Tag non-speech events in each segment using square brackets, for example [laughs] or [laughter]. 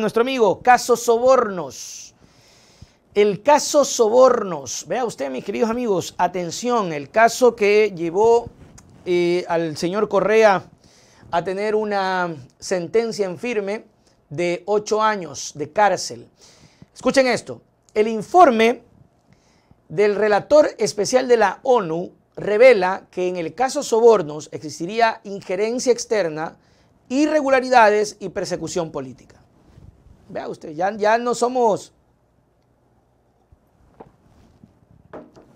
nuestro amigo, caso sobornos. El caso sobornos, vea usted mis queridos amigos, atención, el caso que llevó eh, al señor Correa a tener una sentencia en firme de ocho años de cárcel. Escuchen esto, el informe del relator especial de la ONU revela que en el caso sobornos existiría injerencia externa, irregularidades y persecución política. Vea usted, ya, no somos...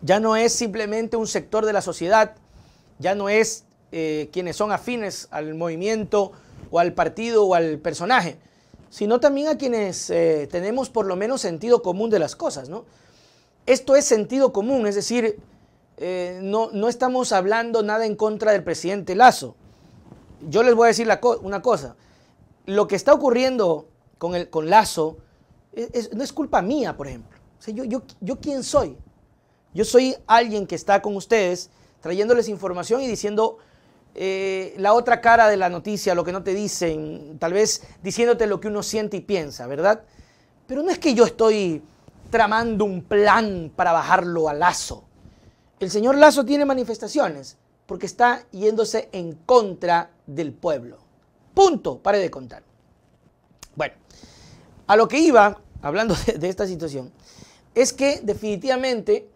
Ya no es simplemente un sector de la sociedad, ya no es eh, quienes son afines al movimiento o al partido o al personaje, sino también a quienes eh, tenemos por lo menos sentido común de las cosas, ¿no? Esto es sentido común, es decir, eh, no, no, estamos hablando nada en contra del presidente Lazo. Yo les voy a decir una cosa, lo que está ocurriendo con, el, con Lazo, no es culpa mía, por ejemplo. O yo, quién soy. Yo soy alguien que está con ustedes trayéndoles información y diciendo eh, la otra cara de la noticia, lo que no te dicen, tal vez diciéndote lo que uno siente y piensa, ¿verdad? Pero no es que yo estoy tramando un plan para bajarlo a Lazo. El señor Lazo tiene manifestaciones porque está yéndose en contra del pueblo. Punto, pare de contar. Bueno, a lo que iba, hablando [laughs] de, esta situación, es que definitivamente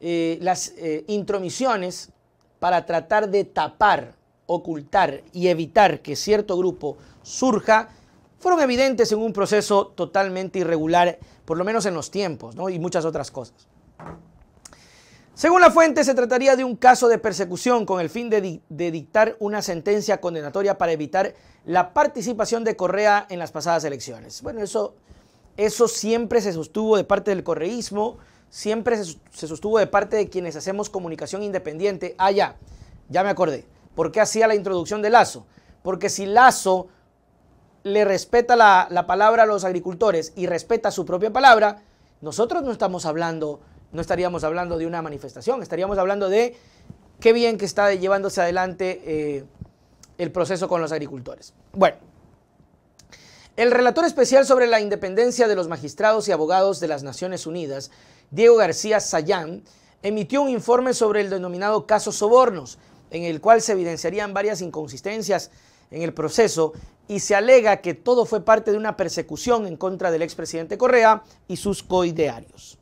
eh, las eh, intromisiones para tratar de tapar, ocultar y evitar que cierto grupo surja fueron evidentes en un proceso totalmente irregular, por lo menos en los tiempos, ¿no? y muchas otras cosas. Según la fuente, se trataría de un caso de persecución con el fin de, dictar una sentencia condenatoria para evitar la participación de Correa en las pasadas elecciones. Bueno, eso, eso siempre se sostuvo de parte del correísmo, siempre se, sostuvo de parte de quienes hacemos comunicación independiente. Ah, ya, ya me acordé. ¿Por qué hacía la introducción de Lazo? Porque si Lazo le respeta la, la palabra a los agricultores y respeta su propia palabra, nosotros no estamos hablando no estaríamos hablando de una manifestación, estaríamos hablando de qué bien que está llevándose adelante eh, el proceso con los agricultores. Bueno, el relator especial sobre la independencia de los magistrados y abogados de las Naciones Unidas, Diego García Sayán, emitió un informe sobre el denominado caso Sobornos, en el cual se evidenciarían varias inconsistencias en el proceso y se alega que todo fue parte de una persecución en contra del expresidente Correa y sus coidearios.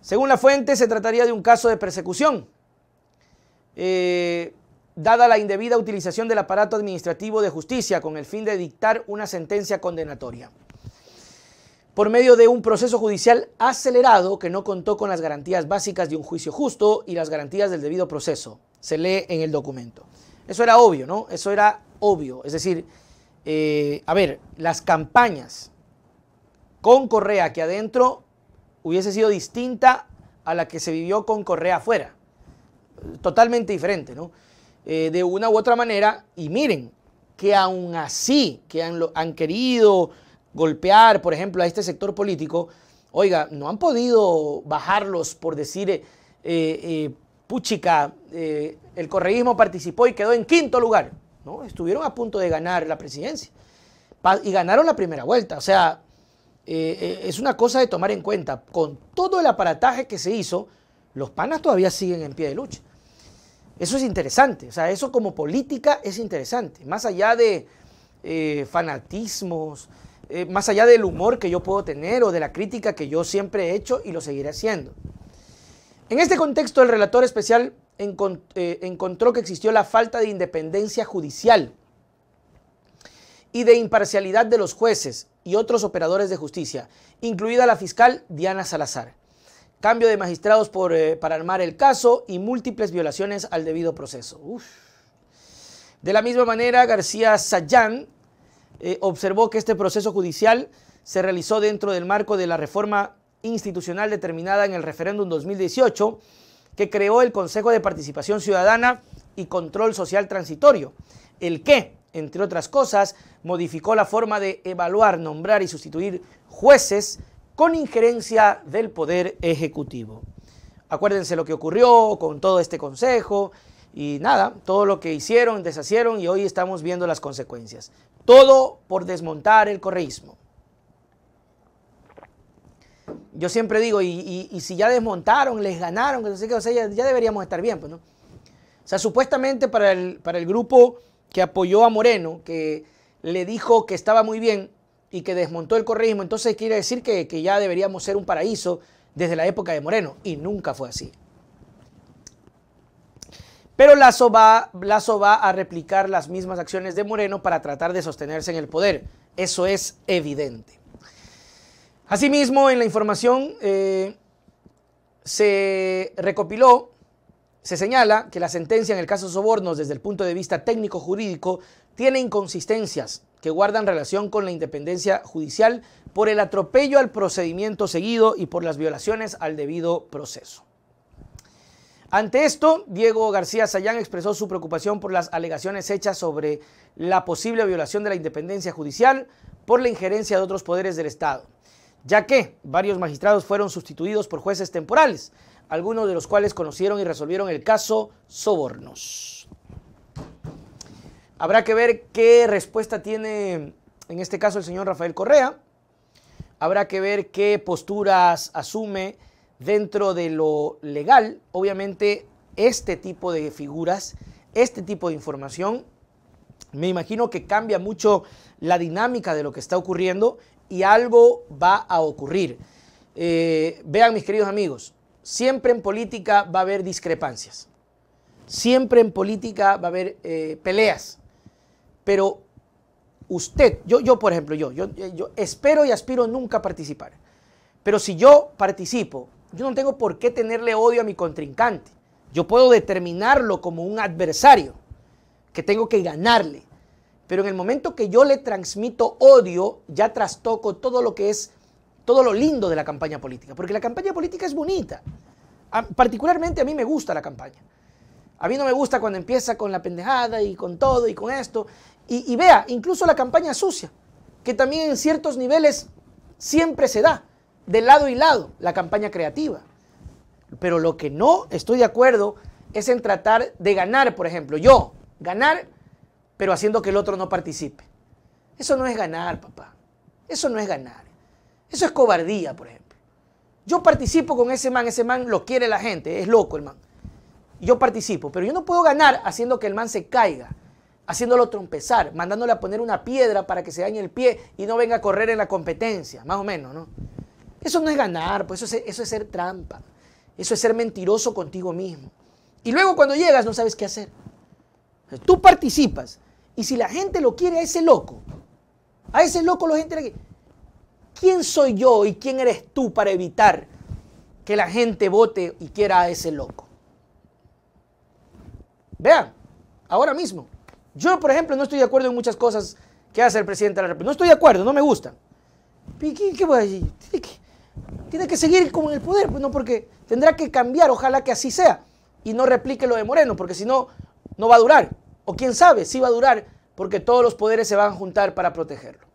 Según la fuente, se trataría de un caso de persecución, eh, dada la indebida utilización del aparato administrativo de justicia con el fin de dictar una sentencia condenatoria por medio de un proceso judicial acelerado que no contó con las garantías básicas de un juicio justo y las garantías del debido proceso. Se lee en el documento. Eso era obvio, ¿no? Eso era obvio. Es decir, eh, a ver, las campañas con Correa aquí adentro hubiese sido distinta a la que se vivió con Correa afuera. Totalmente diferente, ¿no? Eh, de una u otra manera, y miren, que aún así, que han, querido golpear, por ejemplo, a este sector político, oiga, no han podido bajarlos por decir, eh, eh, puchica, el correísmo participó y quedó en quinto lugar. ¿no? Estuvieron a punto de ganar la presidencia y ganaron la primera vuelta. O sea, eh, eh, es una cosa de tomar en cuenta. Con todo el aparataje que se hizo, los panas todavía siguen en pie de lucha. Eso es interesante, o sea, eso como política es interesante, más allá de eh, fanatismos, más allá del humor que yo puedo tener o de la crítica que yo siempre he hecho y lo seguiré haciendo. En este contexto, el relator especial encontró que existió la falta de independencia judicial y de imparcialidad de los jueces y otros operadores de justicia, incluida la fiscal Diana Salazar. Cambio de magistrados eh, para armar el caso y múltiples violaciones al debido proceso. De la misma manera, García Sayán eh, observó que este proceso judicial se realizó dentro del marco de la reforma institucional determinada en el referéndum 2018 que creó el Consejo de Participación Ciudadana y Control Social Transitorio, el que, entre otras cosas, modificó la forma de evaluar, nombrar y sustituir jueces con injerencia del Poder Ejecutivo. Acuérdense lo que ocurrió con todo este consejo y nada, todo lo que hicieron, deshacieron y hoy estamos viendo las consecuencias. Todo por desmontar el correísmo. Yo siempre digo, y, si ya desmontaron, les ganaron, o sea, ya, ya, deberíamos estar bien, pues, O sea, supuestamente para el, para el grupo que apoyó a Moreno, que le dijo que estaba muy bien y que desmontó el correísmo, entonces quiere decir que, ya deberíamos ser un paraíso desde la época de Moreno, y nunca fue así. Pero Lazo va, a replicar las mismas acciones de Moreno para tratar de sostenerse en el poder. Eso es evidente. Asimismo, en la información eh, se recopiló se señala que la sentencia en el caso Sobornos desde el punto de vista técnico-jurídico tiene inconsistencias que guardan relación con la independencia judicial por el atropello al procedimiento seguido y por las violaciones al debido proceso. Ante esto, Diego García Sayán expresó su preocupación por las alegaciones hechas sobre la posible violación de la independencia judicial por la injerencia de otros poderes del Estado, ya que varios magistrados fueron sustituidos por jueces temporales, algunos de los cuales conocieron y resolvieron el caso Sobornos. Habrá que ver qué respuesta tiene en este caso el señor Rafael Correa. Habrá que ver qué posturas asume dentro de lo legal. Obviamente este tipo de figuras, este tipo de información, me imagino que cambia mucho la dinámica de lo que está ocurriendo y algo va a ocurrir. Eh, vean mis queridos amigos, siempre en política va a haber discrepancias, siempre en política va a haber eh, peleas, pero usted, yo, yo por ejemplo, yo, eh, yo, espero y aspiro nunca a participar, pero si yo participo, yo no tengo por qué tenerle odio a mi contrincante, yo puedo determinarlo como un adversario que tengo que ganarle, pero en el momento que yo le transmito odio, ya trastoco todo lo que es todo lo lindo de la campaña política, porque la campaña política es bonita. particularmente a mí me gusta la campaña. A mí no me gusta cuando empieza con la pendejada y con todo y con esto. Y, y vea, incluso la campaña sucia, que también en ciertos niveles siempre se da, de lado y lado, la campaña creativa. Pero lo que no estoy de acuerdo es en tratar de ganar, por ejemplo, yo, ganar, pero haciendo que el otro no participe. Eso no es ganar, papá. Eso no es ganar. Eso es cobardía, por ejemplo. Yo participo con ese man, ese man lo quiere la gente, es loco el man. Yo participo, pero yo no puedo ganar haciendo que el man se caiga, haciéndolo trompezar, mandándole a poner una piedra para que se dañe el pie y no venga a correr en la competencia, más o menos, ¿no? Eso no es ganar, pues eso es, eso es ser trampa, eso es ser mentiroso contigo mismo. Y luego cuando llegas no sabes qué hacer. Tú participas y si la gente lo quiere a ese loco, a ese loco la gente ¿Quién soy yo y quién eres tú para evitar que la gente vote y quiera a ese loco? Vean, ahora mismo. Yo, por ejemplo, no estoy de acuerdo en muchas cosas que hace el presidente de la República. No estoy de acuerdo, no me gusta. qué, voy a decir? Tiene que, seguir como seguir con el poder, pues, no, porque tendrá que cambiar, ojalá que así sea. Y no replique lo de Moreno, porque si no, no va a durar. O quién sabe, si va a durar, porque todos los poderes se van a juntar para protegerlo.